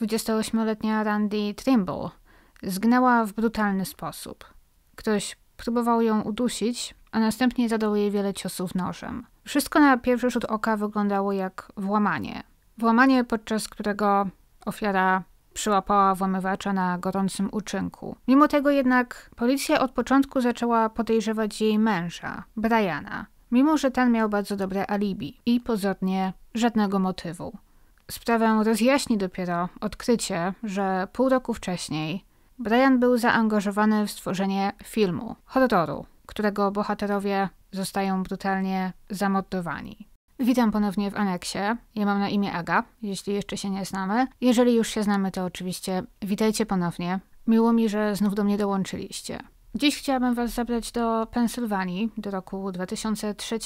28-letnia Randy Trimble zgnęła w brutalny sposób. Ktoś próbował ją udusić, a następnie zadał jej wiele ciosów nożem. Wszystko na pierwszy rzut oka wyglądało jak włamanie. Włamanie, podczas którego ofiara przyłapała włamywacza na gorącym uczynku. Mimo tego jednak policja od początku zaczęła podejrzewać jej męża, Briana, mimo że ten miał bardzo dobre alibi i pozornie żadnego motywu. Sprawę rozjaśni dopiero odkrycie, że pół roku wcześniej Brian był zaangażowany w stworzenie filmu, horroru, którego bohaterowie zostają brutalnie zamordowani. Witam ponownie w aneksie. Ja mam na imię Aga, jeśli jeszcze się nie znamy. Jeżeli już się znamy, to oczywiście witajcie ponownie. Miło mi, że znów do mnie dołączyliście. Dziś chciałabym Was zabrać do Pensylwanii do roku 2003,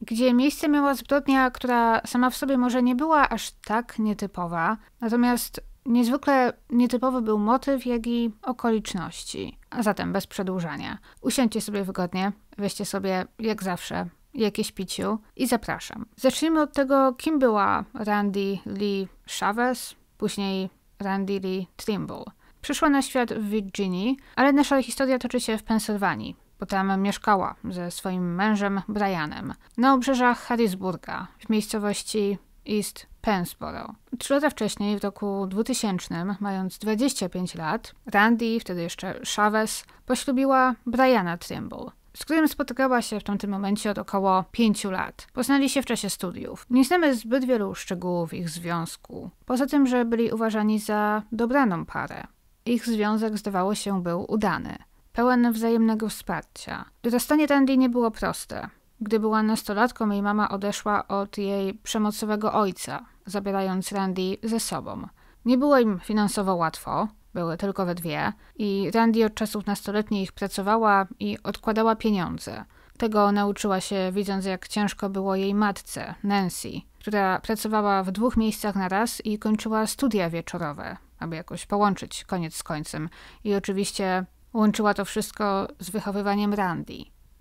gdzie miejsce miała zbrodnia, która sama w sobie może nie była aż tak nietypowa, natomiast niezwykle nietypowy był motyw, jak i okoliczności. A zatem bez przedłużania. Usiądźcie sobie wygodnie, weźcie sobie, jak zawsze, jakieś piciu i zapraszam. Zacznijmy od tego, kim była Randy Lee Chavez, później Randy Lee Trimble. Przyszła na świat w Virginii, ale nasza historia toczy się w Pensylwanii. Potem mieszkała ze swoim mężem Brianem na obrzeżach Harrisburga w miejscowości East Pensboro. Trzy lata wcześniej, w roku 2000, mając 25 lat, Randy, wtedy jeszcze Chavez, poślubiła Briana Trimble z którym spotykała się w tamtym momencie od około pięciu lat. Poznali się w czasie studiów. Nie znamy zbyt wielu szczegółów ich związku, poza tym, że byli uważani za dobraną parę. Ich związek zdawało się był udany pełen wzajemnego wsparcia. Dorastanie Tandy nie było proste. Gdy była nastolatką, jej mama odeszła od jej przemocowego ojca, zabierając Randy ze sobą. Nie było im finansowo łatwo, były tylko we dwie, i Randy od czasów nastoletnich pracowała i odkładała pieniądze. Tego nauczyła się widząc, jak ciężko było jej matce, Nancy, która pracowała w dwóch miejscach na raz i kończyła studia wieczorowe, aby jakoś połączyć koniec z końcem. I oczywiście Łączyła to wszystko z wychowywaniem Randy.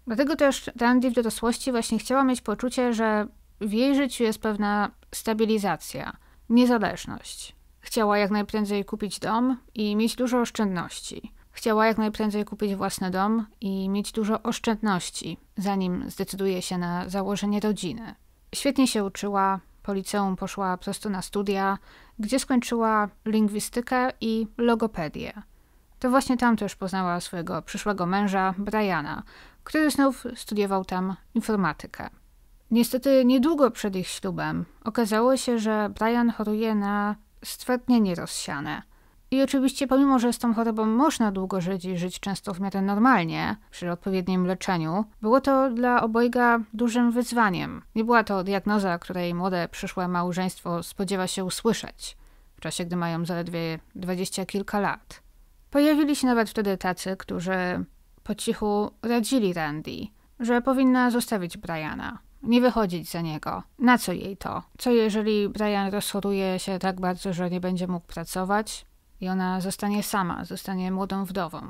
Dlatego też Randy w dorosłości właśnie chciała mieć poczucie, że w jej życiu jest pewna stabilizacja, niezależność. Chciała jak najprędzej kupić dom i mieć dużo oszczędności. Chciała jak najprędzej kupić własny dom i mieć dużo oszczędności, zanim zdecyduje się na założenie rodziny. Świetnie się uczyła, po liceum poszła prosto na studia, gdzie skończyła lingwistykę i logopedię to właśnie tam też poznała swojego przyszłego męża, Briana, który znów studiował tam informatykę. Niestety niedługo przed ich ślubem okazało się, że Brian choruje na stwardnienie rozsiane. I oczywiście pomimo, że z tą chorobą można długo żyć i żyć często w miarę normalnie, przy odpowiednim leczeniu, było to dla obojga dużym wyzwaniem. Nie była to diagnoza, której młode przyszłe małżeństwo spodziewa się usłyszeć, w czasie gdy mają zaledwie dwadzieścia kilka lat. Pojawili się nawet wtedy tacy, którzy po cichu radzili Randy, że powinna zostawić Briana, nie wychodzić za niego. Na co jej to? Co jeżeli Brian rozchoruje się tak bardzo, że nie będzie mógł pracować i ona zostanie sama, zostanie młodą wdową?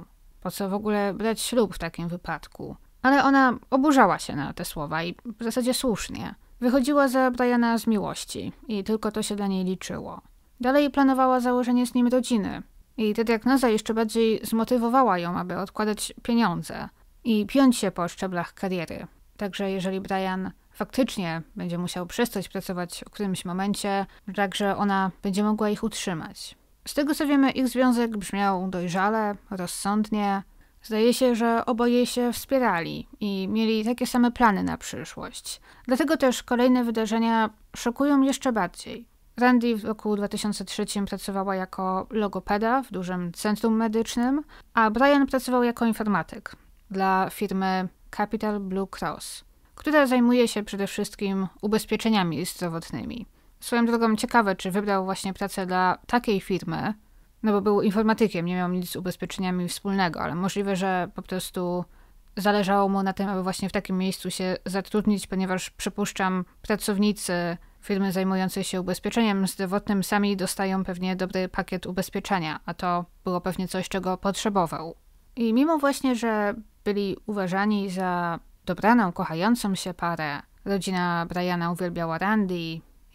Po co w ogóle brać ślub w takim wypadku? Ale ona oburzała się na te słowa i w zasadzie słusznie. Wychodziła za Briana z miłości i tylko to się dla niej liczyło. Dalej planowała założenie z nim rodziny, i ta diagnoza jeszcze bardziej zmotywowała ją, aby odkładać pieniądze i piąć się po szczeblach kariery. Także jeżeli Brian faktycznie będzie musiał przestać pracować w którymś momencie, także ona będzie mogła ich utrzymać. Z tego co wiemy, ich związek brzmiał dojrzale, rozsądnie. Zdaje się, że oboje się wspierali i mieli takie same plany na przyszłość. Dlatego też kolejne wydarzenia szokują jeszcze bardziej. Randy w roku 2003 pracowała jako logopeda w dużym centrum medycznym, a Brian pracował jako informatyk dla firmy Capital Blue Cross, która zajmuje się przede wszystkim ubezpieczeniami zdrowotnymi. Swoją drogą ciekawe, czy wybrał właśnie pracę dla takiej firmy, no bo był informatykiem, nie miał nic z ubezpieczeniami wspólnego, ale możliwe, że po prostu zależało mu na tym, aby właśnie w takim miejscu się zatrudnić, ponieważ przypuszczam, pracownicy Firmy zajmujące się ubezpieczeniem zdrowotnym sami dostają pewnie dobry pakiet ubezpieczenia, a to było pewnie coś, czego potrzebował. I mimo właśnie, że byli uważani za dobraną, kochającą się parę, rodzina Briana uwielbiała Randy,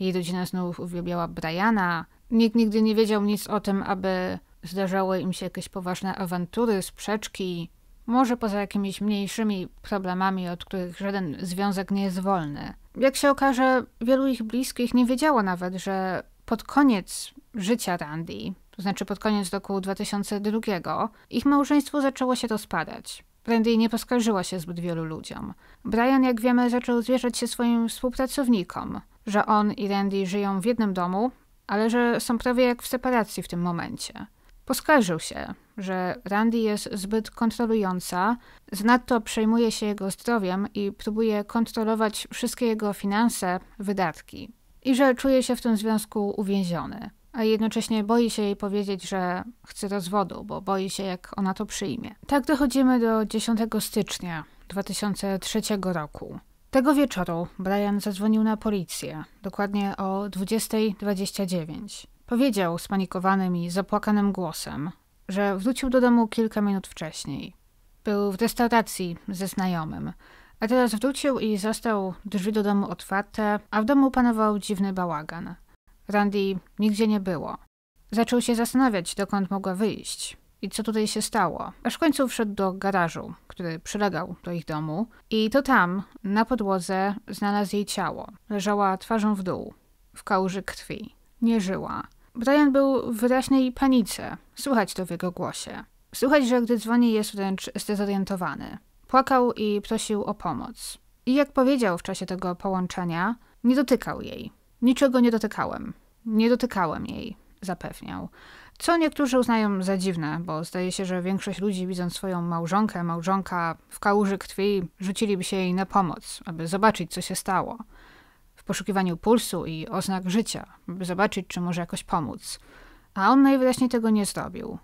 jej rodzina znów uwielbiała Briana, nikt nigdy nie wiedział nic o tym, aby zdarzały im się jakieś poważne awantury, sprzeczki, może poza jakimiś mniejszymi problemami, od których żaden związek nie jest wolny jak się okaże, wielu ich bliskich nie wiedziało nawet, że pod koniec życia Randy, to znaczy pod koniec roku 2002, ich małżeństwo zaczęło się rozpadać. Randy nie poskarżyła się zbyt wielu ludziom. Brian, jak wiemy, zaczął zwierzać się swoim współpracownikom, że on i Randy żyją w jednym domu, ale że są prawie jak w separacji w tym momencie. Poskarżył się, że Randy jest zbyt kontrolująca, znadto przejmuje się jego zdrowiem i próbuje kontrolować wszystkie jego finanse, wydatki. I że czuje się w tym związku uwięziony, a jednocześnie boi się jej powiedzieć, że chce rozwodu, bo boi się, jak ona to przyjmie. Tak dochodzimy do 10 stycznia 2003 roku. Tego wieczoru Brian zadzwonił na policję, dokładnie o 20.29. Powiedział spanikowanym i zapłakanym głosem, że wrócił do domu kilka minut wcześniej. Był w restauracji ze znajomym, a teraz wrócił i został drzwi do domu otwarte, a w domu panował dziwny bałagan. Randy nigdzie nie było. Zaczął się zastanawiać, dokąd mogła wyjść i co tutaj się stało. Aż w końcu wszedł do garażu, który przylegał do ich domu, i to tam, na podłodze, znalazł jej ciało. Leżała twarzą w dół, w kałuży krwi nie żyła. Brian był w wyraźnej panice. Słychać to w jego głosie. Słychać, że gdy dzwoni jest wręcz zdezorientowany. Płakał i prosił o pomoc. I jak powiedział w czasie tego połączenia, nie dotykał jej. Niczego nie dotykałem. Nie dotykałem jej, zapewniał. Co niektórzy uznają za dziwne, bo zdaje się, że większość ludzi widząc swoją małżonkę, małżonka w kałuży krwi, rzuciliby się jej na pomoc, aby zobaczyć, co się stało poszukiwaniu pulsu i oznak życia, by zobaczyć, czy może jakoś pomóc. A on najwyraźniej tego nie zrobił.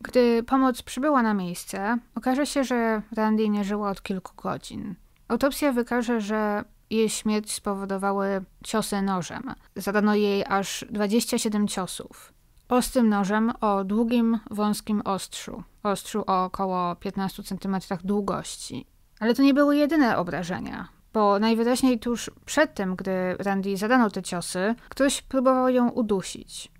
Gdy pomoc przybyła na miejsce, okaże się, że Randy nie żyła od kilku godzin. Autopsja wykaże, że jej śmierć spowodowały ciosy nożem. Zadano jej aż 27 ciosów. Ostrym nożem o długim, wąskim ostrzu. Ostrzu o około 15 cm długości. Ale to nie były jedyne obrażenia bo najwyraźniej tuż przed tym, gdy Randy zadano te ciosy, ktoś próbował ją udusić.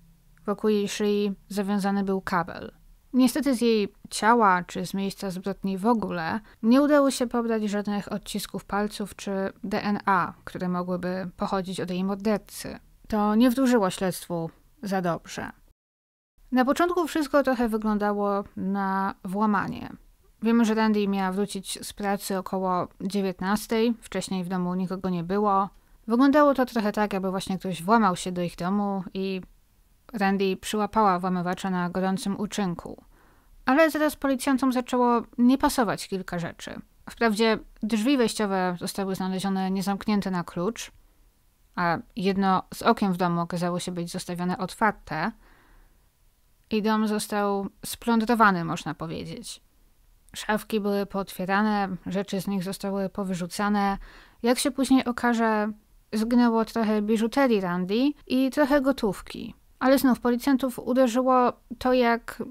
Wokół jej szyi zawiązany był kabel. Niestety z jej ciała czy z miejsca zbrodni w ogóle nie udało się pobrać żadnych odcisków palców czy DNA, które mogłyby pochodzić od jej mordercy. To nie wdłużyło śledztwu za dobrze. Na początku wszystko trochę wyglądało na włamanie. Wiemy, że Randy miała wrócić z pracy około 19. Wcześniej w domu nikogo nie było. Wyglądało to trochę tak, jakby właśnie ktoś włamał się do ich domu i Randy przyłapała włamywacza na gorącym uczynku. Ale zaraz policjantom zaczęło nie pasować kilka rzeczy. Wprawdzie drzwi wejściowe zostały znalezione niezamknięte na klucz, a jedno z okien w domu okazało się być zostawione otwarte i dom został splądrowany, można powiedzieć. Szafki były pootwierane, rzeczy z nich zostały powyrzucane. Jak się później okaże, zgnęło trochę biżuterii Randy i trochę gotówki. Ale znów policjantów uderzyło to, jak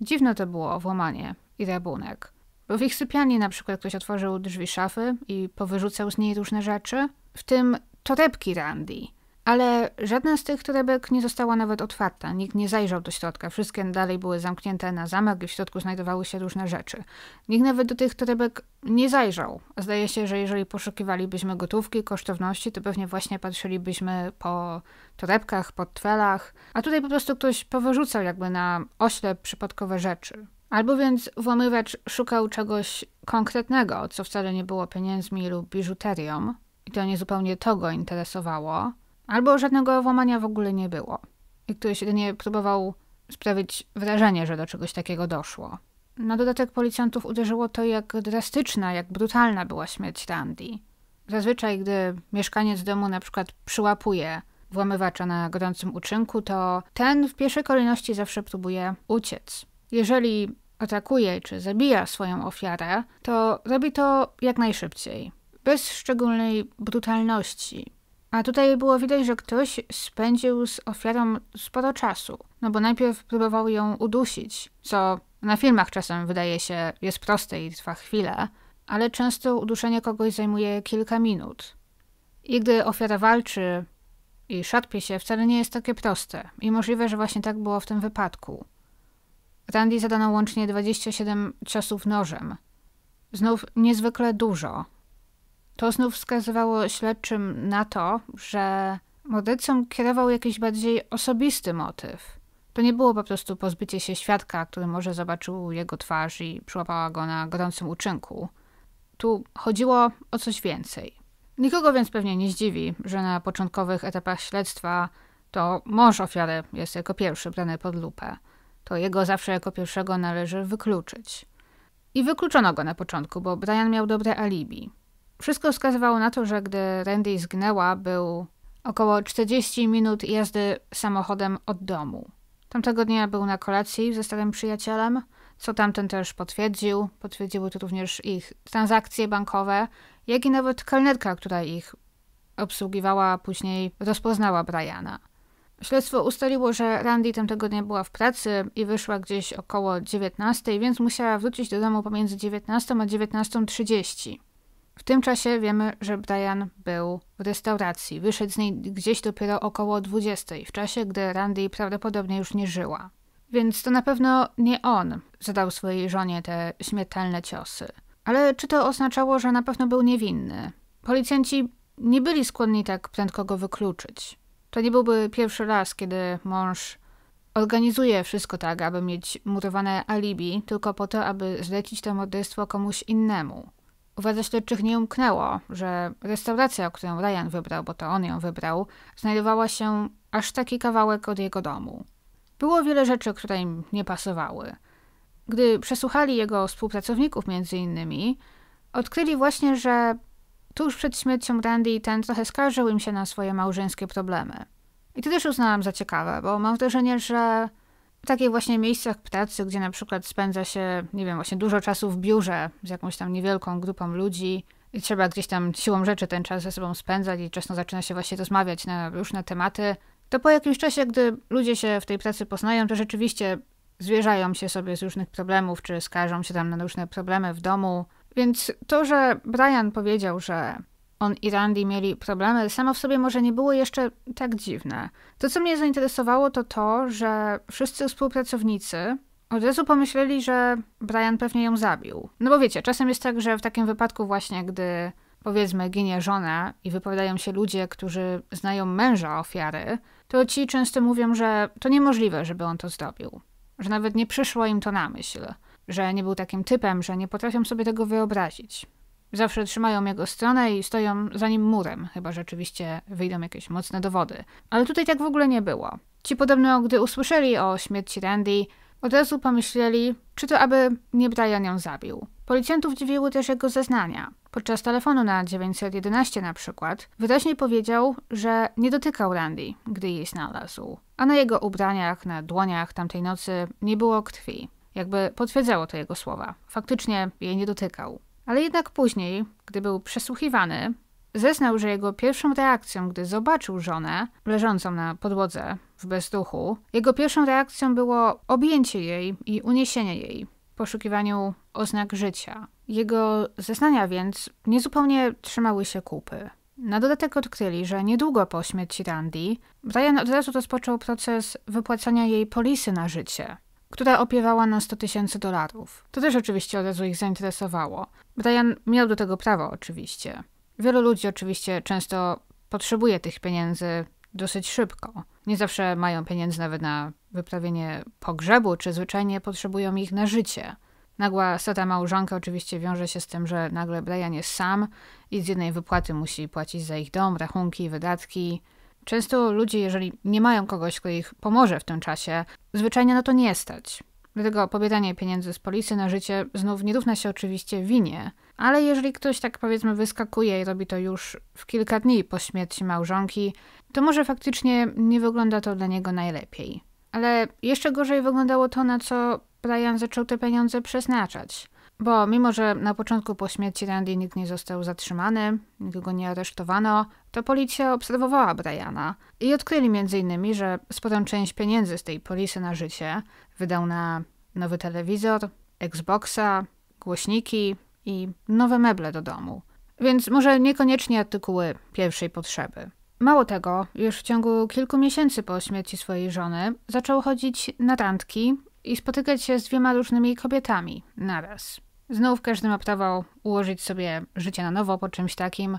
dziwne to było włamanie i rabunek. Bo w ich sypialni na przykład ktoś otworzył drzwi szafy i powyrzucał z niej różne rzeczy, w tym torebki Randy. Ale żadna z tych torebek nie została nawet otwarta, nikt nie zajrzał do środka, wszystkie dalej były zamknięte na zamek i w środku znajdowały się różne rzeczy. Nikt nawet do tych torebek nie zajrzał. Zdaje się, że jeżeli poszukiwalibyśmy gotówki, kosztowności, to pewnie właśnie patrzylibyśmy po torebkach, twelach. a tutaj po prostu ktoś powyrzucał jakby na oślep przypadkowe rzeczy. Albo więc włamywacz szukał czegoś konkretnego, co wcale nie było pieniędzmi lub biżuterią, i to nie zupełnie to go interesowało, albo żadnego włamania w ogóle nie było i ktoś jedynie próbował sprawić wrażenie, że do czegoś takiego doszło. Na dodatek policjantów uderzyło to, jak drastyczna, jak brutalna była śmierć Randy. Zazwyczaj, gdy mieszkaniec domu na przykład przyłapuje włamywacza na gorącym uczynku, to ten w pierwszej kolejności zawsze próbuje uciec. Jeżeli atakuje czy zabija swoją ofiarę, to robi to jak najszybciej, bez szczególnej brutalności, a tutaj było widać, że ktoś spędził z ofiarą sporo czasu, no bo najpierw próbował ją udusić, co na filmach czasem wydaje się jest proste i trwa chwilę, ale często uduszenie kogoś zajmuje kilka minut. I gdy ofiara walczy i szarpie się, wcale nie jest takie proste i możliwe, że właśnie tak było w tym wypadku. Randy zadano łącznie 27 ciosów nożem. Znów niezwykle dużo, to znów wskazywało śledczym na to, że mordercą kierował jakiś bardziej osobisty motyw. To nie było po prostu pozbycie się świadka, który może zobaczył jego twarz i przyłapała go na gorącym uczynku. Tu chodziło o coś więcej. Nikogo więc pewnie nie zdziwi, że na początkowych etapach śledztwa to mąż ofiary jest jako pierwszy brany pod lupę. To jego zawsze jako pierwszego należy wykluczyć. I wykluczono go na początku, bo Brian miał dobre alibi. Wszystko wskazywało na to, że gdy Randy zgnęła, był około 40 minut jazdy samochodem od domu. Tamtego dnia był na kolacji ze starym przyjacielem, co tamten też potwierdził. Potwierdziły to również ich transakcje bankowe, jak i nawet kelnerka, która ich obsługiwała, później rozpoznała Briana. Śledztwo ustaliło, że Randy tamtego dnia była w pracy i wyszła gdzieś około 19, więc musiała wrócić do domu pomiędzy 19 a 19.30. W tym czasie wiemy, że Brian był w restauracji. Wyszedł z niej gdzieś dopiero około 20, w czasie gdy Randy prawdopodobnie już nie żyła. Więc to na pewno nie on zadał swojej żonie te śmiertelne ciosy. Ale czy to oznaczało, że na pewno był niewinny? Policjanci nie byli skłonni tak prędko go wykluczyć. To nie byłby pierwszy raz, kiedy mąż organizuje wszystko tak, aby mieć murowane alibi, tylko po to, aby zlecić to morderstwo komuś innemu. Władze śledczych nie umknęło, że restauracja, którą Ryan wybrał, bo to on ją wybrał, znajdowała się aż taki kawałek od jego domu. Było wiele rzeczy, które im nie pasowały. Gdy przesłuchali jego współpracowników między innymi, odkryli właśnie, że tuż przed śmiercią Randy ten trochę skarżył im się na swoje małżeńskie problemy. I to też uznałam za ciekawe, bo mam wrażenie, że takich właśnie miejscach pracy, gdzie na przykład spędza się, nie wiem, właśnie dużo czasu w biurze z jakąś tam niewielką grupą ludzi i trzeba gdzieś tam siłą rzeczy ten czas ze sobą spędzać i często zaczyna się właśnie rozmawiać na różne tematy, to po jakimś czasie, gdy ludzie się w tej pracy poznają, to rzeczywiście zwierzają się sobie z różnych problemów, czy skarżą się tam na różne problemy w domu. Więc to, że Brian powiedział, że on i Randy mieli problemy, samo w sobie może nie było jeszcze tak dziwne. To, co mnie zainteresowało, to to, że wszyscy współpracownicy od razu pomyśleli, że Brian pewnie ją zabił. No bo wiecie, czasem jest tak, że w takim wypadku właśnie, gdy powiedzmy ginie żona i wypowiadają się ludzie, którzy znają męża ofiary, to ci często mówią, że to niemożliwe, żeby on to zrobił. Że nawet nie przyszło im to na myśl. Że nie był takim typem, że nie potrafią sobie tego wyobrazić. Zawsze trzymają jego stronę i stoją za nim murem, chyba rzeczywiście wyjdą jakieś mocne dowody. Ale tutaj tak w ogóle nie było. Ci podobno, gdy usłyszeli o śmierci Randy, od razu pomyśleli, czy to aby nie Brian ją zabił. Policjantów dziwiły też jego zeznania. Podczas telefonu na 911 na przykład wyraźnie powiedział, że nie dotykał Randy, gdy jej znalazł, a na jego ubraniach, na dłoniach tamtej nocy nie było krwi. Jakby potwierdzało to jego słowa. Faktycznie jej nie dotykał. Ale jednak później, gdy był przesłuchiwany, zeznał, że jego pierwszą reakcją, gdy zobaczył żonę leżącą na podłodze w bezduchu, jego pierwszą reakcją było objęcie jej i uniesienie jej poszukiwaniu oznak życia. Jego zeznania więc niezupełnie trzymały się kupy. Na dodatek odkryli, że niedługo po śmierci Randy, Brian od razu rozpoczął proces wypłacania jej polisy na życie, która opiewała na 100 tysięcy dolarów. To też oczywiście od razu ich zainteresowało. Brian miał do tego prawo oczywiście. Wielu ludzi oczywiście często potrzebuje tych pieniędzy dosyć szybko. Nie zawsze mają pieniędzy nawet na wyprawienie pogrzebu, czy zwyczajnie potrzebują ich na życie. Nagła strata małżonka oczywiście wiąże się z tym, że nagle Brian jest sam i z jednej wypłaty musi płacić za ich dom, rachunki, wydatki. Często ludzie, jeżeli nie mają kogoś, kto ich pomoże w tym czasie, zwyczajnie na to nie stać. Dlatego pobieranie pieniędzy z polisy na życie znów nie równa się oczywiście winie, ale jeżeli ktoś tak powiedzmy wyskakuje i robi to już w kilka dni po śmierci małżonki, to może faktycznie nie wygląda to dla niego najlepiej. Ale jeszcze gorzej wyglądało to, na co Brian zaczął te pieniądze przeznaczać. Bo mimo, że na początku po śmierci Randy nikt nie został zatrzymany, go nie aresztowano, to policja obserwowała Briana i odkryli m.in., że sporą część pieniędzy z tej polisy na życie wydał na nowy telewizor, Xboxa, głośniki i nowe meble do domu. Więc może niekoniecznie artykuły pierwszej potrzeby. Mało tego, już w ciągu kilku miesięcy po śmierci swojej żony zaczął chodzić na randki i spotykać się z dwiema różnymi kobietami naraz. Znów każdy optował ułożyć sobie życie na nowo po czymś takim,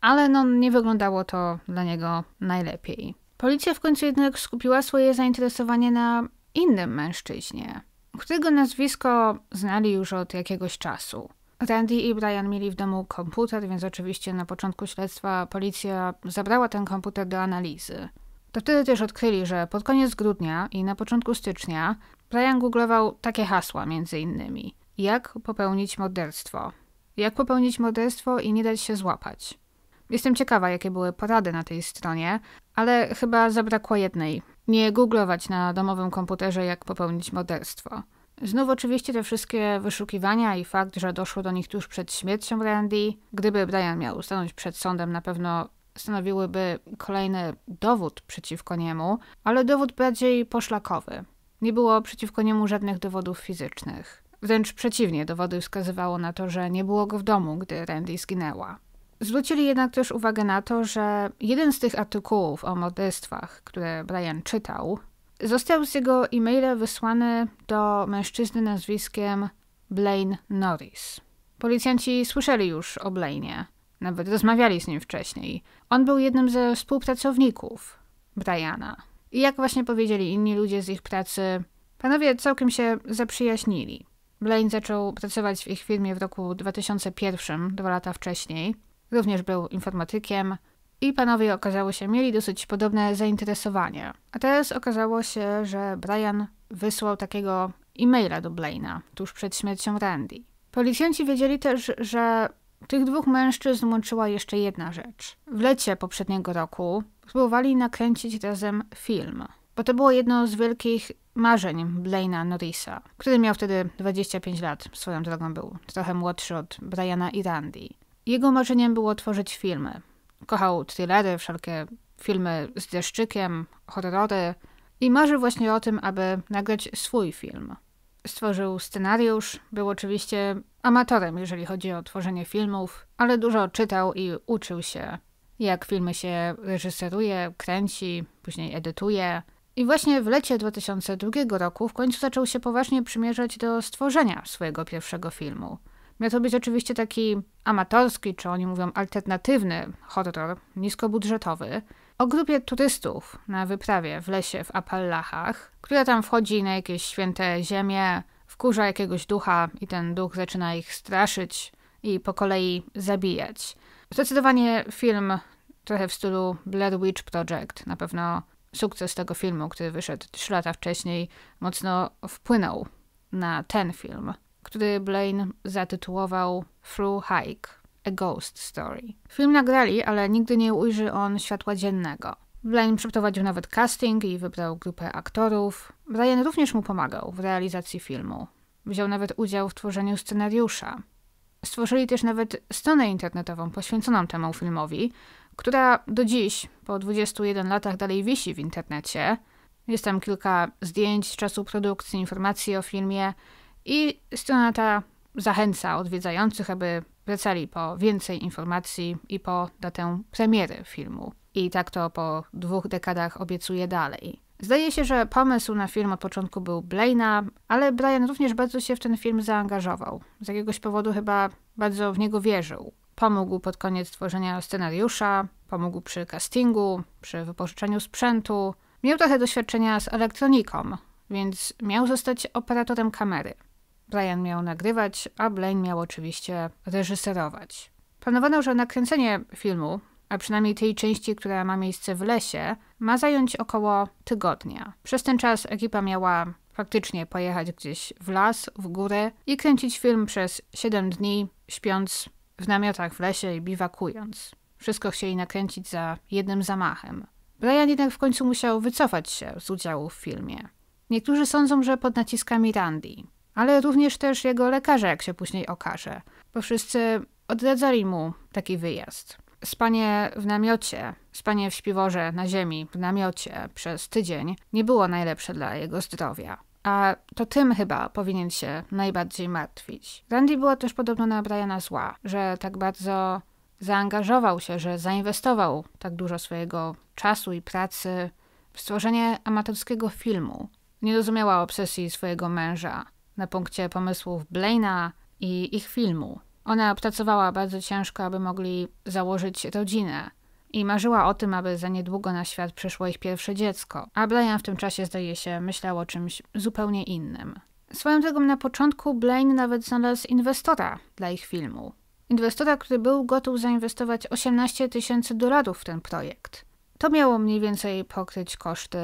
ale no nie wyglądało to dla niego najlepiej. Policja w końcu jednak skupiła swoje zainteresowanie na innym mężczyźnie, którego nazwisko znali już od jakiegoś czasu. Randy i Brian mieli w domu komputer, więc oczywiście na początku śledztwa policja zabrała ten komputer do analizy. To wtedy też odkryli, że pod koniec grudnia i na początku stycznia Brian googlował takie hasła między innymi. Jak popełnić morderstwo? Jak popełnić morderstwo i nie dać się złapać? Jestem ciekawa, jakie były porady na tej stronie, ale chyba zabrakło jednej. Nie googlować na domowym komputerze, jak popełnić morderstwo. Znów oczywiście te wszystkie wyszukiwania i fakt, że doszło do nich tuż przed śmiercią Randy, gdyby Brian miał stanąć przed sądem, na pewno stanowiłyby kolejny dowód przeciwko niemu, ale dowód bardziej poszlakowy. Nie było przeciwko niemu żadnych dowodów fizycznych. Wręcz przeciwnie, dowody wskazywało na to, że nie było go w domu, gdy Randy zginęła. Zwrócili jednak też uwagę na to, że jeden z tych artykułów o morderstwach, które Brian czytał, został z jego e-maila wysłany do mężczyzny nazwiskiem Blaine Norris. Policjanci słyszeli już o Blaine'ie, nawet rozmawiali z nim wcześniej. On był jednym ze współpracowników Briana. I jak właśnie powiedzieli inni ludzie z ich pracy, panowie całkiem się zaprzyjaźnili. Blaine zaczął pracować w ich firmie w roku 2001, dwa lata wcześniej. Również był informatykiem i panowie okazało się mieli dosyć podobne zainteresowanie. A teraz okazało się, że Brian wysłał takiego e-maila do Blaina tuż przed śmiercią Randy. Policjanci wiedzieli też, że tych dwóch mężczyzn łączyła jeszcze jedna rzecz. W lecie poprzedniego roku spróbowali nakręcić razem film. Bo to było jedno z wielkich marzeń Blaina Norrisa, który miał wtedy 25 lat, swoją drogą był trochę młodszy od Briana i Randy. Jego marzeniem było tworzyć filmy. Kochał thrillery, wszelkie filmy z deszczykiem, horrory i marzył właśnie o tym, aby nagrać swój film. Stworzył scenariusz, był oczywiście amatorem, jeżeli chodzi o tworzenie filmów, ale dużo czytał i uczył się jak filmy się reżyseruje, kręci, później edytuje. I właśnie w lecie 2002 roku w końcu zaczął się poważnie przymierzać do stworzenia swojego pierwszego filmu. Miał to być oczywiście taki amatorski, czy oni mówią alternatywny horror, niskobudżetowy, o grupie turystów na wyprawie w lesie w Apalachach, która tam wchodzi na jakieś święte ziemie, wkurza jakiegoś ducha i ten duch zaczyna ich straszyć i po kolei zabijać. Zdecydowanie film trochę w stylu Blair Witch Project. Na pewno sukces tego filmu, który wyszedł 3 lata wcześniej, mocno wpłynął na ten film, który Blaine zatytułował Through Hike – A Ghost Story. Film nagrali, ale nigdy nie ujrzy on światła dziennego. Blaine przeprowadził nawet casting i wybrał grupę aktorów. Brian również mu pomagał w realizacji filmu. Wziął nawet udział w tworzeniu scenariusza. Stworzyli też nawet stronę internetową poświęconą temu filmowi, która do dziś, po 21 latach, dalej wisi w internecie. Jest tam kilka zdjęć z czasu produkcji, informacji o filmie i strona ta zachęca odwiedzających, aby wracali po więcej informacji i po datę premiery filmu. I tak to po dwóch dekadach obiecuje dalej. Zdaje się, że pomysł na film od początku był Blaina, ale Brian również bardzo się w ten film zaangażował. Z jakiegoś powodu chyba bardzo w niego wierzył pomógł pod koniec tworzenia scenariusza, pomógł przy castingu, przy wypożyczeniu sprzętu. Miał trochę doświadczenia z elektroniką, więc miał zostać operatorem kamery. Brian miał nagrywać, a Blaine miał oczywiście reżyserować. Planowano, że nakręcenie filmu, a przynajmniej tej części, która ma miejsce w lesie, ma zająć około tygodnia. Przez ten czas ekipa miała faktycznie pojechać gdzieś w las, w górę i kręcić film przez 7 dni, śpiąc w namiotach w lesie i biwakując. Wszystko chcieli nakręcić za jednym zamachem. Brian jednak w końcu musiał wycofać się z udziału w filmie. Niektórzy sądzą, że pod naciskami Randy, ale również też jego lekarze, jak się później okaże, bo wszyscy odradzali mu taki wyjazd. Spanie w namiocie, spanie w śpiworze na ziemi, w namiocie przez tydzień nie było najlepsze dla jego zdrowia a to tym chyba powinien się najbardziej martwić. Randy była też podobno na Briana zła, że tak bardzo zaangażował się, że zainwestował tak dużo swojego czasu i pracy w stworzenie amatorskiego filmu. Nie rozumiała obsesji swojego męża na punkcie pomysłów Blaina i ich filmu. Ona pracowała bardzo ciężko, aby mogli założyć rodzinę, i marzyła o tym, aby za niedługo na świat przyszło ich pierwsze dziecko, a Blaine w tym czasie zdaje się myślał o czymś zupełnie innym. Swoją drogą na początku Blaine nawet znalazł inwestora dla ich filmu. Inwestora, który był gotów zainwestować 18 tysięcy dolarów w ten projekt. To miało mniej więcej pokryć koszty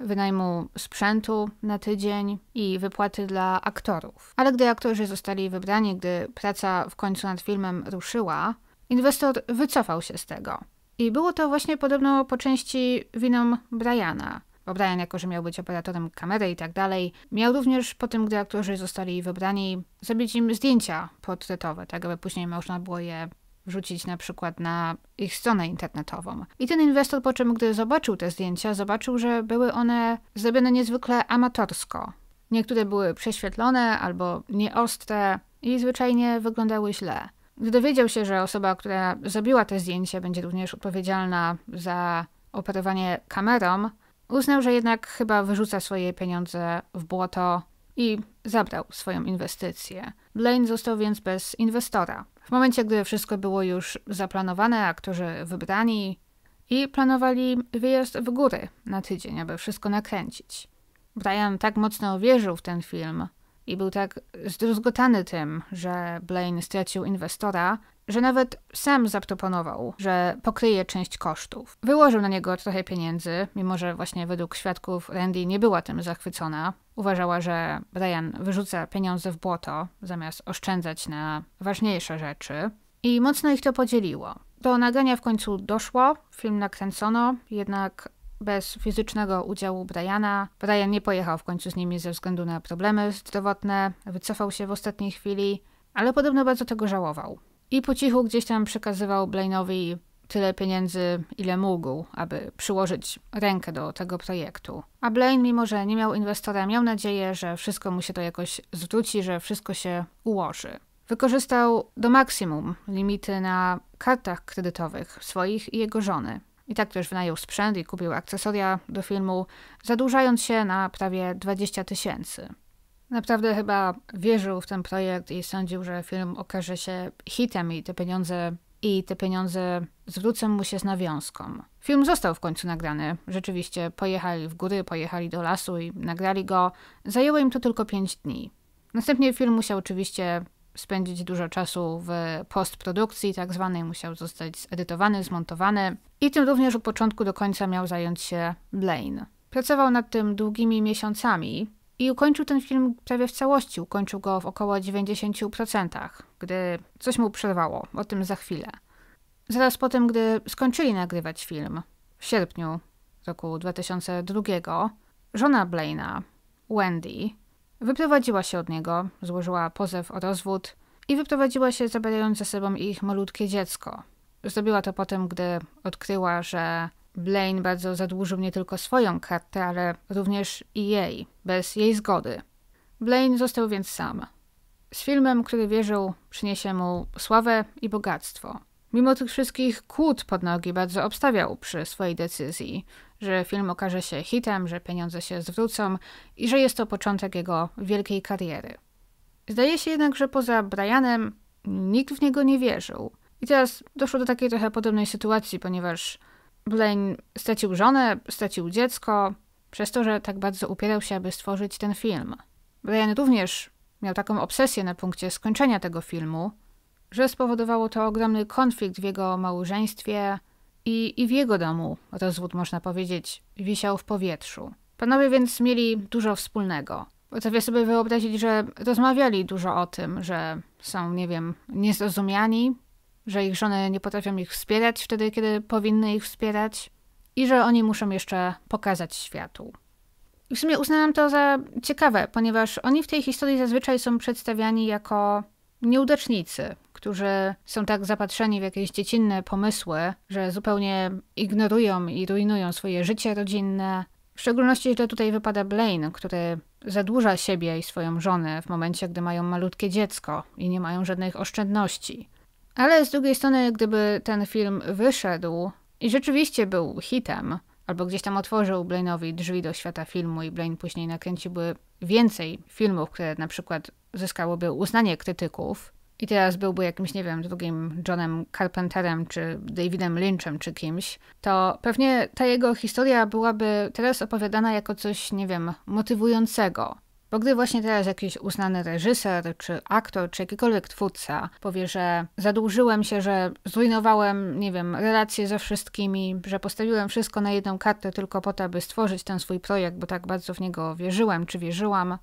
wynajmu sprzętu na tydzień i wypłaty dla aktorów. Ale gdy aktorzy zostali wybrani, gdy praca w końcu nad filmem ruszyła, inwestor wycofał się z tego. I było to właśnie podobno po części winą Briana, bo Brian, jako że miał być operatorem kamery i tak dalej, miał również po tym, gdy aktorzy zostali wybrani, zrobić im zdjęcia portretowe, tak aby później można było je wrzucić na przykład na ich stronę internetową. I ten inwestor po czym, gdy zobaczył te zdjęcia, zobaczył, że były one zrobione niezwykle amatorsko. Niektóre były prześwietlone albo nieostre i zwyczajnie wyglądały źle. Gdy dowiedział się, że osoba, która zrobiła te zdjęcia, będzie również odpowiedzialna za operowanie kamerą, uznał, że jednak chyba wyrzuca swoje pieniądze w błoto i zabrał swoją inwestycję. Blaine został więc bez inwestora. W momencie, gdy wszystko było już zaplanowane, aktorzy wybrani i planowali wyjazd w góry na tydzień, aby wszystko nakręcić. Brian tak mocno uwierzył w ten film, i był tak zdruzgotany tym, że Blaine stracił inwestora, że nawet sam zaproponował, że pokryje część kosztów. Wyłożył na niego trochę pieniędzy, mimo że właśnie według świadków Randy nie była tym zachwycona. Uważała, że Brian wyrzuca pieniądze w błoto, zamiast oszczędzać na ważniejsze rzeczy. I mocno ich to podzieliło. Do nagrania w końcu doszło, film nakręcono, jednak bez fizycznego udziału Briana. Brian nie pojechał w końcu z nimi ze względu na problemy zdrowotne, wycofał się w ostatniej chwili, ale podobno bardzo tego żałował. I po cichu gdzieś tam przekazywał Blaine'owi tyle pieniędzy, ile mógł, aby przyłożyć rękę do tego projektu. A Blaine, mimo że nie miał inwestora, miał nadzieję, że wszystko mu się to jakoś zwróci, że wszystko się ułoży. Wykorzystał do maksimum limity na kartach kredytowych swoich i jego żony. I tak też wynajął sprzęt i kupił akcesoria do filmu, zadłużając się na prawie 20 tysięcy. Naprawdę chyba wierzył w ten projekt i sądził, że film okaże się hitem i te pieniądze i te pieniądze zwrócą mu się z nawiązką. Film został w końcu nagrany. Rzeczywiście pojechali w góry, pojechali do lasu i nagrali go. Zajęło im to tylko 5 dni. Następnie film musiał oczywiście spędzić dużo czasu w postprodukcji tak zwanej, musiał zostać zedytowany, zmontowany i tym również od początku do końca miał zająć się Blaine. Pracował nad tym długimi miesiącami i ukończył ten film prawie w całości, ukończył go w około 90%, gdy coś mu przerwało, o tym za chwilę. Zaraz po tym, gdy skończyli nagrywać film, w sierpniu roku 2002, żona Blaina, Wendy, Wyprowadziła się od niego, złożyła pozew o rozwód i wyprowadziła się, zabierając ze sobą ich malutkie dziecko. Zrobiła to potem, gdy odkryła, że Blaine bardzo zadłużył nie tylko swoją kartę, ale również i jej, bez jej zgody. Blaine został więc sam. Z filmem, który wierzył, przyniesie mu sławę i bogactwo. Mimo tych wszystkich kłód pod nogi bardzo obstawiał przy swojej decyzji że film okaże się hitem, że pieniądze się zwrócą i że jest to początek jego wielkiej kariery. Zdaje się jednak, że poza Brianem nikt w niego nie wierzył. I teraz doszło do takiej trochę podobnej sytuacji, ponieważ Blaine stracił żonę, stracił dziecko, przez to, że tak bardzo upierał się, aby stworzyć ten film. Brian również miał taką obsesję na punkcie skończenia tego filmu, że spowodowało to ogromny konflikt w jego małżeństwie, i, i w jego domu rozwód, można powiedzieć, wisiał w powietrzu. Panowie więc mieli dużo wspólnego. Potrafię sobie wyobrazić, że rozmawiali dużo o tym, że są, nie wiem, niezrozumiani, że ich żony nie potrafią ich wspierać wtedy, kiedy powinny ich wspierać i że oni muszą jeszcze pokazać światu. I w sumie uznałam to za ciekawe, ponieważ oni w tej historii zazwyczaj są przedstawiani jako nieudacznicy, którzy są tak zapatrzeni w jakieś dziecinne pomysły, że zupełnie ignorują i rujnują swoje życie rodzinne. W szczególności że tutaj wypada Blaine, który zadłuża siebie i swoją żonę w momencie, gdy mają malutkie dziecko i nie mają żadnych oszczędności. Ale z drugiej strony, gdyby ten film wyszedł i rzeczywiście był hitem, albo gdzieś tam otworzył Blaine'owi drzwi do świata filmu i Blaine później nakręciłby więcej filmów, które na przykład zyskałyby uznanie krytyków, i teraz byłby jakimś, nie wiem, drugim Johnem Carpenterem, czy Davidem Lynchem, czy kimś, to pewnie ta jego historia byłaby teraz opowiadana jako coś, nie wiem, motywującego, bo gdy właśnie teraz jakiś uznany reżyser, czy aktor, czy jakikolwiek twórca powie, że zadłużyłem się, że zrujnowałem, nie wiem, relacje ze wszystkimi, że postawiłem wszystko na jedną kartę tylko po to, aby stworzyć ten swój projekt, bo tak bardzo w niego wierzyłem, czy wierzyłam,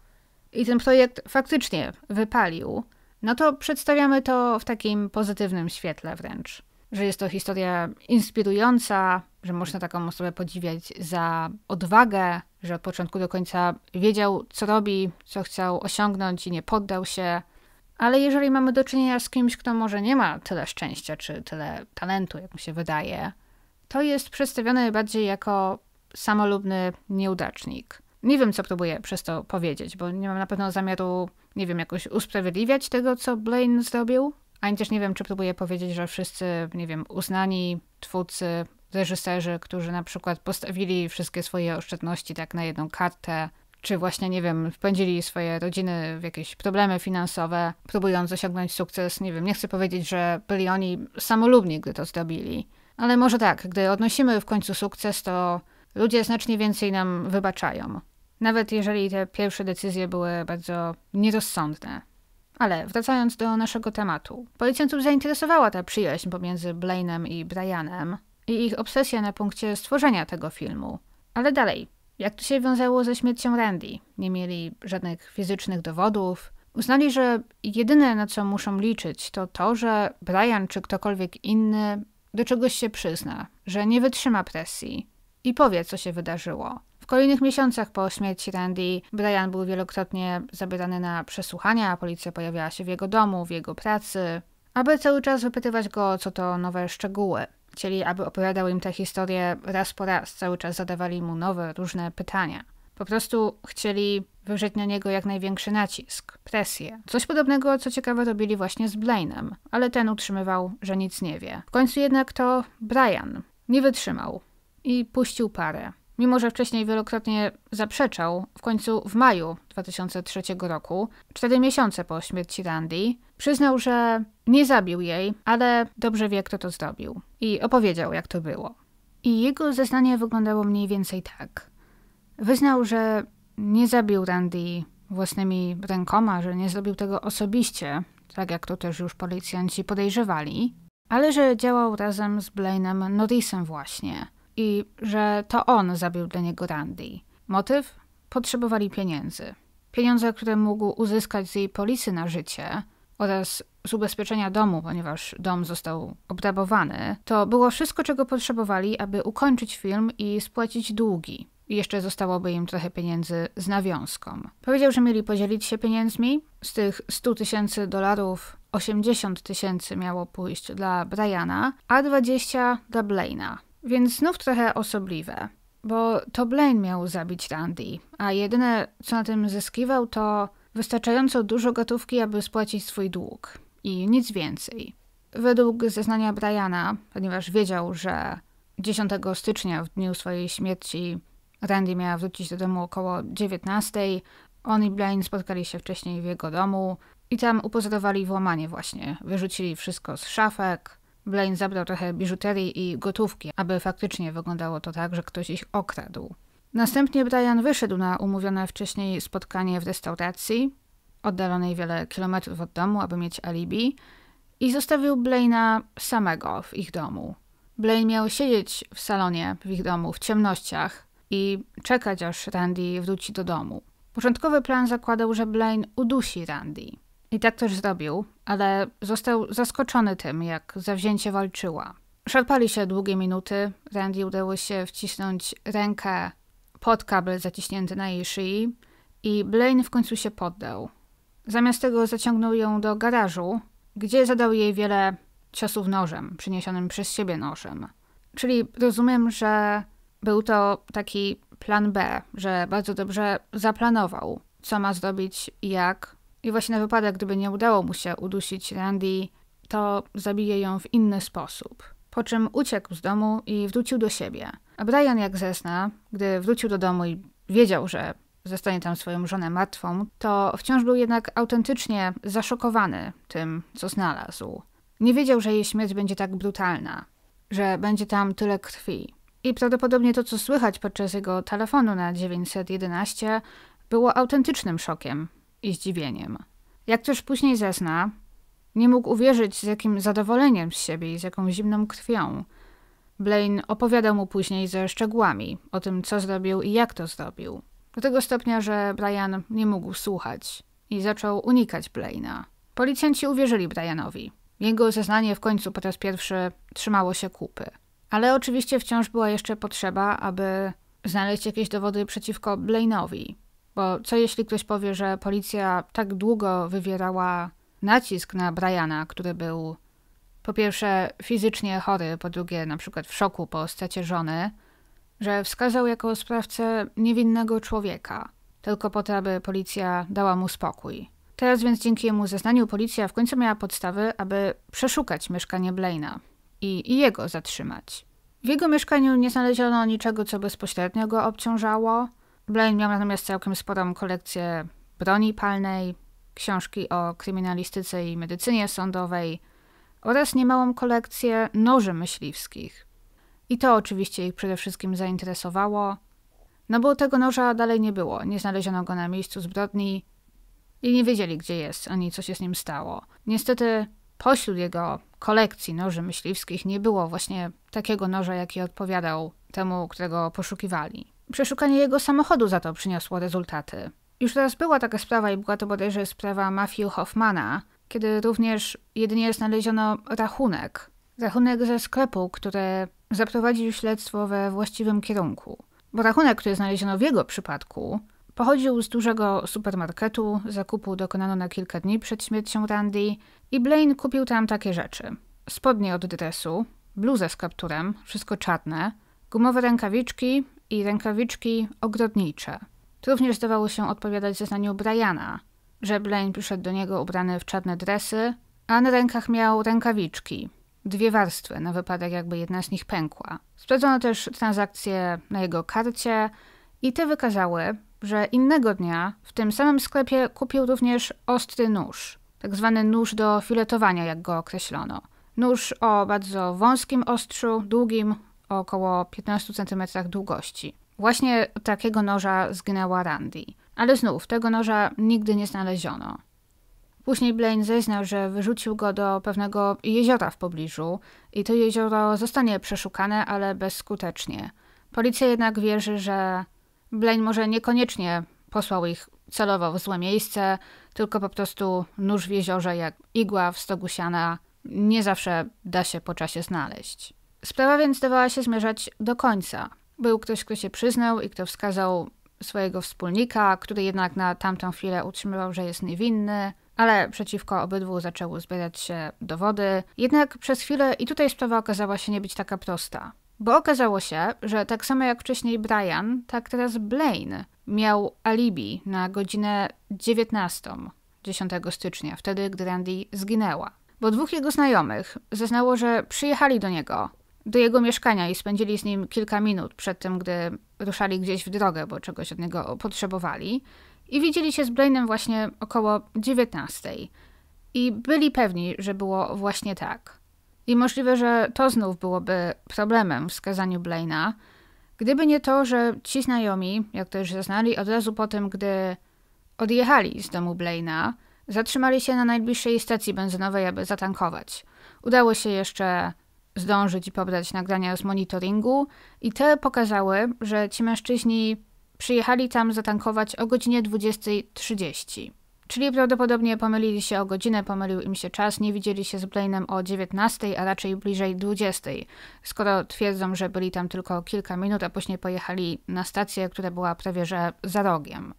i ten projekt faktycznie wypalił, no to przedstawiamy to w takim pozytywnym świetle wręcz. Że jest to historia inspirująca, że można taką osobę podziwiać za odwagę, że od początku do końca wiedział, co robi, co chciał osiągnąć i nie poddał się. Ale jeżeli mamy do czynienia z kimś, kto może nie ma tyle szczęścia czy tyle talentu, jak mu się wydaje, to jest przedstawiony bardziej jako samolubny nieudacznik. Nie wiem, co próbuję przez to powiedzieć, bo nie mam na pewno zamiaru nie wiem, jakoś usprawiedliwiać tego, co Blaine zrobił. Ani też nie wiem, czy próbuję powiedzieć, że wszyscy, nie wiem, uznani twórcy, reżyserzy, którzy na przykład postawili wszystkie swoje oszczędności tak na jedną kartę, czy właśnie, nie wiem, wpędzili swoje rodziny w jakieś problemy finansowe, próbując osiągnąć sukces. Nie wiem, nie chcę powiedzieć, że byli oni samolubni, gdy to zrobili. Ale może tak, gdy odnosimy w końcu sukces, to ludzie znacznie więcej nam wybaczają. Nawet jeżeli te pierwsze decyzje były bardzo nierozsądne. Ale wracając do naszego tematu. Policjantów zainteresowała ta przyjaźń pomiędzy Blainem i Brianem i ich obsesja na punkcie stworzenia tego filmu. Ale dalej, jak to się wiązało ze śmiercią Randy? Nie mieli żadnych fizycznych dowodów. Uznali, że jedyne na co muszą liczyć to to, że Brian czy ktokolwiek inny do czegoś się przyzna, że nie wytrzyma presji i powie, co się wydarzyło. W kolejnych miesiącach po śmierci Randy, Brian był wielokrotnie zabierany na przesłuchania, a policja pojawiała się w jego domu, w jego pracy, aby cały czas wypytywać go, co to nowe szczegóły. Chcieli, aby opowiadał im tę historię raz po raz, cały czas zadawali mu nowe, różne pytania. Po prostu chcieli wywrzeć na niego jak największy nacisk, presję. Coś podobnego, co ciekawe, robili właśnie z Blaine'em, ale ten utrzymywał, że nic nie wie. W końcu jednak to Brian nie wytrzymał i puścił parę. Mimo, że wcześniej wielokrotnie zaprzeczał, w końcu w maju 2003 roku, cztery miesiące po śmierci Randy, przyznał, że nie zabił jej, ale dobrze wie, kto to zrobił i opowiedział, jak to było. I jego zeznanie wyglądało mniej więcej tak. Wyznał, że nie zabił Randy własnymi rękoma, że nie zrobił tego osobiście, tak jak to też już policjanci podejrzewali, ale że działał razem z Blaine'em Norrisem właśnie – i że to on zabił dla niego Randy. Motyw? Potrzebowali pieniędzy. Pieniądze, które mógł uzyskać z jej polisy na życie oraz z ubezpieczenia domu, ponieważ dom został obrabowany, to było wszystko, czego potrzebowali, aby ukończyć film i spłacić długi. I jeszcze zostałoby im trochę pieniędzy z nawiązką. Powiedział, że mieli podzielić się pieniędzmi. Z tych 100 tysięcy dolarów 80 tysięcy miało pójść dla Briana, a 20 dla Blaina. Więc znów trochę osobliwe, bo to Blaine miał zabić Randy, a jedyne co na tym zyskiwał to wystarczająco dużo gotówki, aby spłacić swój dług i nic więcej. Według zeznania Briana, ponieważ wiedział, że 10 stycznia, w dniu swojej śmierci, Randy miała wrócić do domu około 19. On i Blaine spotkali się wcześniej w jego domu i tam upozorowali włamanie właśnie. Wyrzucili wszystko z szafek, Blaine zabrał trochę biżuterii i gotówki, aby faktycznie wyglądało to tak, że ktoś ich okradł. Następnie Brian wyszedł na umówione wcześniej spotkanie w restauracji, oddalonej wiele kilometrów od domu, aby mieć alibi, i zostawił Blaina samego w ich domu. Blaine miał siedzieć w salonie w ich domu w ciemnościach i czekać, aż Randy wróci do domu. Początkowy plan zakładał, że Blaine udusi Randy. I tak też zrobił, ale został zaskoczony tym, jak zawzięcie walczyła. Szarpali się długie minuty, Randy udało się wcisnąć rękę pod kabel zaciśnięty na jej szyi i Blaine w końcu się poddał. Zamiast tego zaciągnął ją do garażu, gdzie zadał jej wiele ciosów nożem, przyniesionym przez siebie nożem. Czyli rozumiem, że był to taki plan B, że bardzo dobrze zaplanował, co ma zrobić, jak i właśnie na wypadek, gdyby nie udało mu się udusić Randy, to zabije ją w inny sposób. Po czym uciekł z domu i wrócił do siebie. A Brian, jak zesna, gdy wrócił do domu i wiedział, że zostanie tam swoją żonę martwą, to wciąż był jednak autentycznie zaszokowany tym, co znalazł. Nie wiedział, że jej śmierć będzie tak brutalna, że będzie tam tyle krwi. I prawdopodobnie to, co słychać podczas jego telefonu na 911, było autentycznym szokiem i zdziwieniem. Jak też później zezna, nie mógł uwierzyć, z jakim zadowoleniem z siebie i z jaką zimną krwią. Blaine opowiadał mu później ze szczegółami o tym, co zrobił i jak to zrobił. Do tego stopnia, że Brian nie mógł słuchać i zaczął unikać Blaina. Policjanci uwierzyli Brianowi. Jego zeznanie w końcu po raz pierwszy trzymało się kupy. Ale oczywiście wciąż była jeszcze potrzeba, aby znaleźć jakieś dowody przeciwko Blaine'owi. Bo co jeśli ktoś powie, że policja tak długo wywierała nacisk na Briana, który był po pierwsze fizycznie chory, po drugie na przykład w szoku po stracie żony, że wskazał jako sprawcę niewinnego człowieka, tylko po to, aby policja dała mu spokój. Teraz więc dzięki jemu zeznaniu policja w końcu miała podstawy, aby przeszukać mieszkanie Blaina i, i jego zatrzymać. W jego mieszkaniu nie znaleziono niczego, co bezpośrednio go obciążało, Blaine miał natomiast całkiem sporą kolekcję broni palnej, książki o kryminalistyce i medycynie sądowej oraz niemałą kolekcję noży myśliwskich. I to oczywiście ich przede wszystkim zainteresowało, no bo tego noża dalej nie było, nie znaleziono go na miejscu zbrodni i nie wiedzieli gdzie jest, ani co się z nim stało. Niestety pośród jego kolekcji noży myśliwskich nie było właśnie takiego noża, jaki odpowiadał temu, którego poszukiwali. Przeszukanie jego samochodu za to przyniosło rezultaty. Już teraz była taka sprawa i była to bodajże sprawa Matthew Hoffmana, kiedy również jedynie znaleziono rachunek. Rachunek ze sklepu, który zaprowadził śledztwo we właściwym kierunku. Bo rachunek, który znaleziono w jego przypadku, pochodził z dużego supermarketu, zakupu dokonano na kilka dni przed śmiercią Randy i Blaine kupił tam takie rzeczy. Spodnie od dresu, bluzę z kapturem, wszystko czarne, gumowe rękawiczki, i rękawiczki ogrodnicze. To również zdawało się odpowiadać zeznaniu Briana, że Blaine przyszedł do niego ubrany w czarne dresy, a na rękach miał rękawiczki, dwie warstwy, na wypadek jakby jedna z nich pękła. Sprawdzono też transakcje na jego karcie i te wykazały, że innego dnia w tym samym sklepie kupił również ostry nóż, tak zwany nóż do filetowania, jak go określono. Nóż o bardzo wąskim ostrzu, długim, o około 15 cm długości. Właśnie takiego noża zginęła Randy. Ale znów, tego noża nigdy nie znaleziono. Później Blaine zeznał, że wyrzucił go do pewnego jeziora w pobliżu i to jezioro zostanie przeszukane, ale bezskutecznie. Policja jednak wierzy, że Blaine może niekoniecznie posłał ich celowo w złe miejsce, tylko po prostu nóż w jeziorze jak igła w stogu siana nie zawsze da się po czasie znaleźć. Sprawa więc zdawała się zmierzać do końca. Był ktoś, kto się przyznał i kto wskazał swojego wspólnika, który jednak na tamtą chwilę utrzymywał, że jest niewinny, ale przeciwko obydwu zaczęły zbierać się dowody. Jednak przez chwilę i tutaj sprawa okazała się nie być taka prosta. Bo okazało się, że tak samo jak wcześniej Brian, tak teraz Blaine miał alibi na godzinę 19, 10 stycznia, wtedy gdy Randy zginęła. Bo dwóch jego znajomych zeznało, że przyjechali do niego do jego mieszkania i spędzili z nim kilka minut przed tym, gdy ruszali gdzieś w drogę, bo czegoś od niego potrzebowali. I widzieli się z Blainem właśnie około 19. I byli pewni, że było właśnie tak. I możliwe, że to znów byłoby problemem w skazaniu Blaina, gdyby nie to, że ci znajomi, jak to już zaznali, od razu po tym, gdy odjechali z domu Blaina, zatrzymali się na najbliższej stacji benzynowej, aby zatankować. Udało się jeszcze zdążyć i pobrać nagrania z monitoringu i te pokazały, że ci mężczyźni przyjechali tam zatankować o godzinie 20.30. Czyli prawdopodobnie pomylili się o godzinę, pomylił im się czas, nie widzieli się z Blaine'em o 19, a raczej bliżej 20, skoro twierdzą, że byli tam tylko kilka minut, a później pojechali na stację, która była prawie że za rogiem.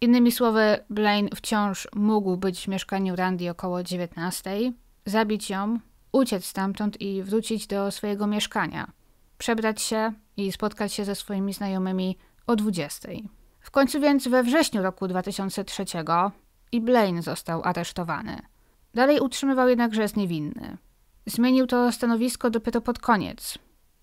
Innymi słowy, Blaine wciąż mógł być w mieszkaniu Randy około 19, zabić ją, uciec stamtąd i wrócić do swojego mieszkania, przebrać się i spotkać się ze swoimi znajomymi o 20. W końcu więc we wrześniu roku 2003 i Blaine został aresztowany. Dalej utrzymywał jednak, że jest niewinny. Zmienił to stanowisko dopiero pod koniec,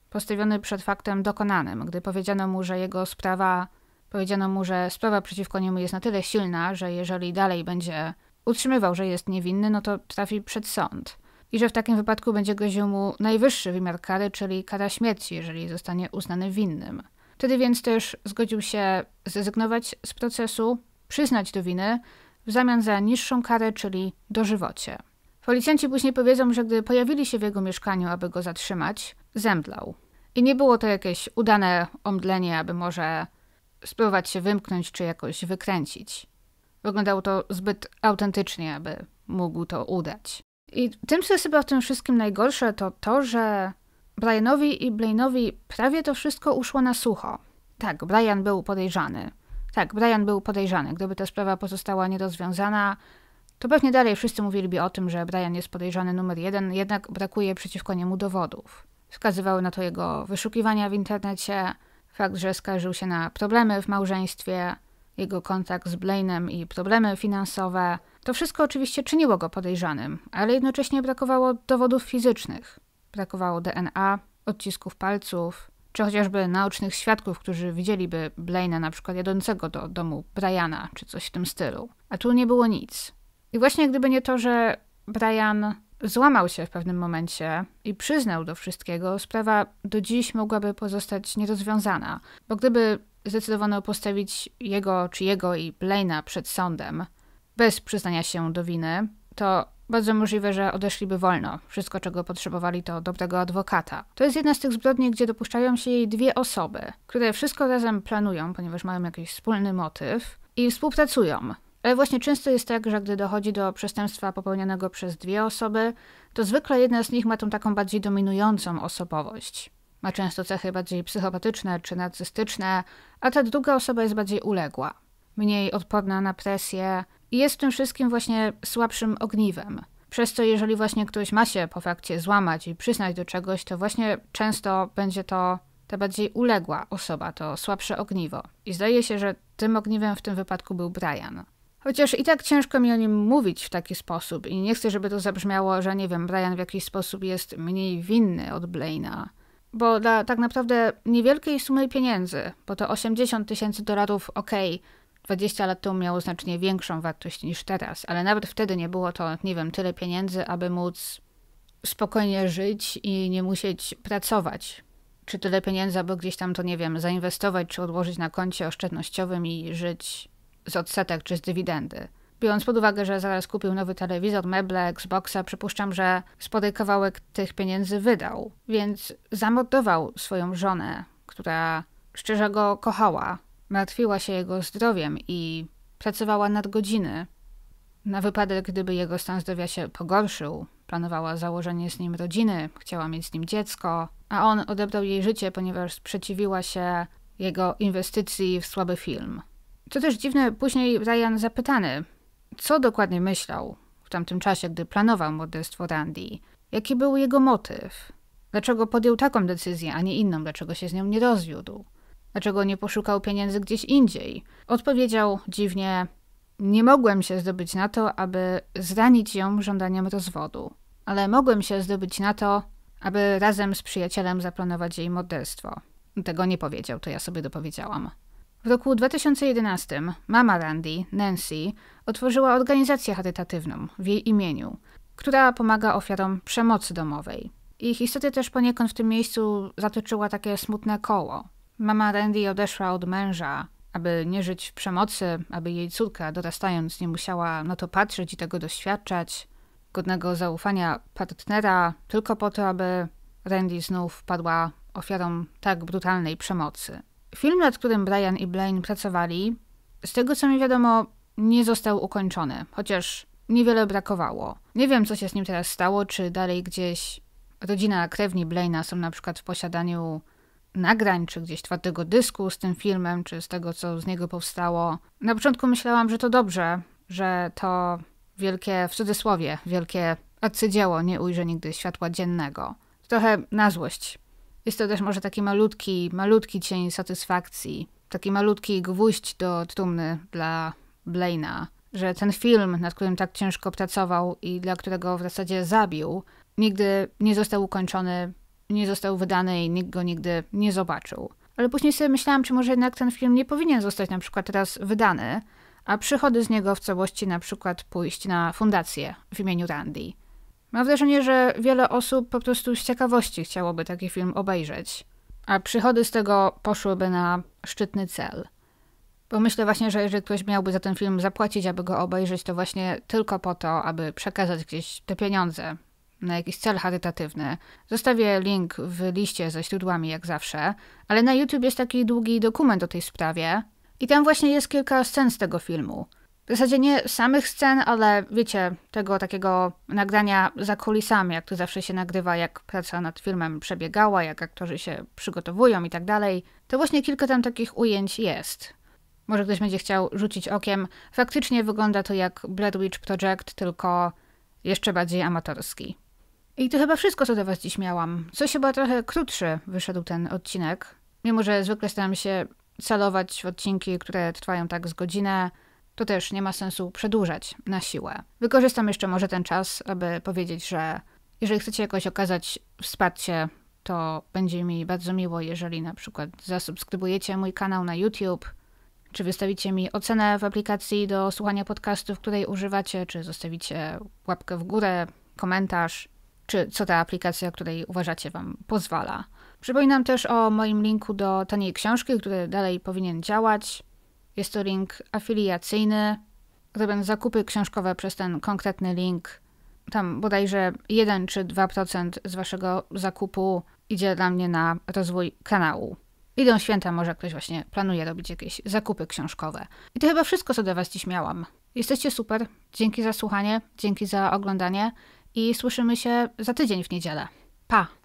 postawiony przed faktem dokonanym, gdy powiedziano mu, że jego sprawa, powiedziano mu, że sprawa przeciwko niemu jest na tyle silna, że jeżeli dalej będzie utrzymywał, że jest niewinny, no to trafi przed sąd i że w takim wypadku będzie groził mu najwyższy wymiar kary, czyli kara śmierci, jeżeli zostanie uznany winnym. Wtedy więc też zgodził się zrezygnować z procesu, przyznać do winy w zamian za niższą karę, czyli dożywocie. Policjanci później powiedzą, że gdy pojawili się w jego mieszkaniu, aby go zatrzymać, zemdlał. I nie było to jakieś udane omdlenie, aby może spróbować się wymknąć czy jakoś wykręcić. Wyglądało to zbyt autentycznie, aby mógł to udać. I tym, co jest chyba w tym wszystkim najgorsze, to to, że Brianowi i Blaine'owi prawie to wszystko uszło na sucho. Tak, Brian był podejrzany. Tak, Brian był podejrzany. Gdyby ta sprawa pozostała nierozwiązana, to pewnie dalej wszyscy mówiliby o tym, że Brian jest podejrzany numer jeden, jednak brakuje przeciwko niemu dowodów. Wskazywały na to jego wyszukiwania w internecie, fakt, że skarżył się na problemy w małżeństwie, jego kontakt z Blaine'em i problemy finansowe. To wszystko oczywiście czyniło go podejrzanym, ale jednocześnie brakowało dowodów fizycznych. Brakowało DNA, odcisków palców, czy chociażby naocznych świadków, którzy widzieliby Blaina na przykład jadącego do domu Briana, czy coś w tym stylu. A tu nie było nic. I właśnie gdyby nie to, że Brian złamał się w pewnym momencie i przyznał do wszystkiego, sprawa do dziś mogłaby pozostać nierozwiązana. Bo gdyby zdecydowano postawić jego czy jego i Blaina przed sądem bez przyznania się do winy, to bardzo możliwe, że odeszliby wolno. Wszystko, czego potrzebowali, to dobrego adwokata. To jest jedna z tych zbrodni, gdzie dopuszczają się jej dwie osoby, które wszystko razem planują, ponieważ mają jakiś wspólny motyw i współpracują. Ale właśnie często jest tak, że gdy dochodzi do przestępstwa popełnianego przez dwie osoby, to zwykle jedna z nich ma tą taką bardziej dominującą osobowość. Ma często cechy bardziej psychopatyczne czy narcystyczne, a ta druga osoba jest bardziej uległa, mniej odporna na presję i jest tym wszystkim właśnie słabszym ogniwem. Przez to, jeżeli właśnie ktoś ma się po fakcie złamać i przyznać do czegoś, to właśnie często będzie to ta bardziej uległa osoba, to słabsze ogniwo. I zdaje się, że tym ogniwem w tym wypadku był Brian. Chociaż i tak ciężko mi o nim mówić w taki sposób i nie chcę, żeby to zabrzmiało, że nie wiem, Brian w jakiś sposób jest mniej winny od Blaina bo dla tak naprawdę niewielkiej sumy pieniędzy, bo to 80 tysięcy dolarów, ok, 20 lat temu miało znacznie większą wartość niż teraz, ale nawet wtedy nie było to, nie wiem, tyle pieniędzy, aby móc spokojnie żyć i nie musieć pracować. Czy tyle pieniędzy, aby gdzieś tam to, nie wiem, zainwestować, czy odłożyć na koncie oszczędnościowym i żyć z odsetek czy z dywidendy. Biorąc pod uwagę, że zaraz kupił nowy telewizor, meble, Xboxa, przypuszczam, że spory kawałek tych pieniędzy wydał. Więc zamordował swoją żonę, która szczerze go kochała, martwiła się jego zdrowiem i pracowała nad godziny. Na wypadek, gdyby jego stan zdrowia się pogorszył, planowała założenie z nim rodziny, chciała mieć z nim dziecko, a on odebrał jej życie, ponieważ sprzeciwiła się jego inwestycji w słaby film. Co też dziwne, później Ryan zapytany, co dokładnie myślał w tamtym czasie, gdy planował morderstwo Randy? Jaki był jego motyw? Dlaczego podjął taką decyzję, a nie inną? Dlaczego się z nią nie rozwiódł? Dlaczego nie poszukał pieniędzy gdzieś indziej? Odpowiedział dziwnie: Nie mogłem się zdobyć na to, aby zranić ją żądaniem rozwodu, ale mogłem się zdobyć na to, aby razem z przyjacielem zaplanować jej morderstwo. Tego nie powiedział, to ja sobie dopowiedziałam. W roku 2011 mama Randy, Nancy, otworzyła organizację charytatywną w jej imieniu, która pomaga ofiarom przemocy domowej. Ich historia też poniekąd w tym miejscu zatoczyła takie smutne koło. Mama Randy odeszła od męża, aby nie żyć w przemocy, aby jej córka dorastając nie musiała na to patrzeć i tego doświadczać, godnego zaufania partnera, tylko po to, aby Randy znów padła ofiarą tak brutalnej przemocy. Film, nad którym Brian i Blaine pracowali, z tego co mi wiadomo, nie został ukończony, chociaż niewiele brakowało. Nie wiem, co się z nim teraz stało, czy dalej gdzieś rodzina krewni Blaina są na przykład w posiadaniu nagrań, czy gdzieś twardego dysku z tym filmem, czy z tego, co z niego powstało. Na początku myślałam, że to dobrze, że to wielkie, w cudzysłowie, wielkie arcydzieło nie ujrze nigdy światła dziennego. Trochę na złość jest to też może taki malutki, malutki cień satysfakcji, taki malutki gwóźdź do trumny dla Blaina, że ten film, nad którym tak ciężko pracował i dla którego w zasadzie zabił, nigdy nie został ukończony, nie został wydany i nikt go nigdy nie zobaczył. Ale później sobie myślałam, czy może jednak ten film nie powinien zostać na przykład teraz wydany, a przychody z niego w całości na przykład pójść na fundację w imieniu Randy. Mam wrażenie, że wiele osób po prostu z ciekawości chciałoby taki film obejrzeć, a przychody z tego poszłyby na szczytny cel. Bo myślę właśnie, że jeżeli ktoś miałby za ten film zapłacić, aby go obejrzeć, to właśnie tylko po to, aby przekazać gdzieś te pieniądze na jakiś cel charytatywny. Zostawię link w liście ze źródłami, jak zawsze, ale na YouTube jest taki długi dokument o tej sprawie i tam właśnie jest kilka scen z tego filmu w zasadzie nie samych scen, ale wiecie, tego takiego nagrania za kulisami, jak to zawsze się nagrywa, jak praca nad filmem przebiegała, jak aktorzy się przygotowują i tak dalej, to właśnie kilka tam takich ujęć jest. Może ktoś będzie chciał rzucić okiem. Faktycznie wygląda to jak Blair Project, tylko jeszcze bardziej amatorski. I to chyba wszystko, co do was dziś miałam. Coś chyba trochę krótszy wyszedł ten odcinek. Mimo, że zwykle staram się celować w odcinki, które trwają tak z godzinę, to też nie ma sensu przedłużać na siłę. Wykorzystam jeszcze może ten czas, aby powiedzieć, że jeżeli chcecie jakoś okazać wsparcie, to będzie mi bardzo miło, jeżeli na przykład zasubskrybujecie mój kanał na YouTube, czy wystawicie mi ocenę w aplikacji do słuchania podcastów, której używacie, czy zostawicie łapkę w górę, komentarz, czy co ta aplikacja, której uważacie Wam pozwala. Przypominam też o moim linku do taniej książki, który dalej powinien działać. Jest to link afiliacyjny. Robiąc zakupy książkowe przez ten konkretny link, tam bodajże 1 czy 2% z waszego zakupu idzie dla mnie na rozwój kanału. Idą święta, może ktoś właśnie planuje robić jakieś zakupy książkowe. I to chyba wszystko, co do was dziś miałam. Jesteście super. Dzięki za słuchanie, dzięki za oglądanie i słyszymy się za tydzień w niedzielę. Pa!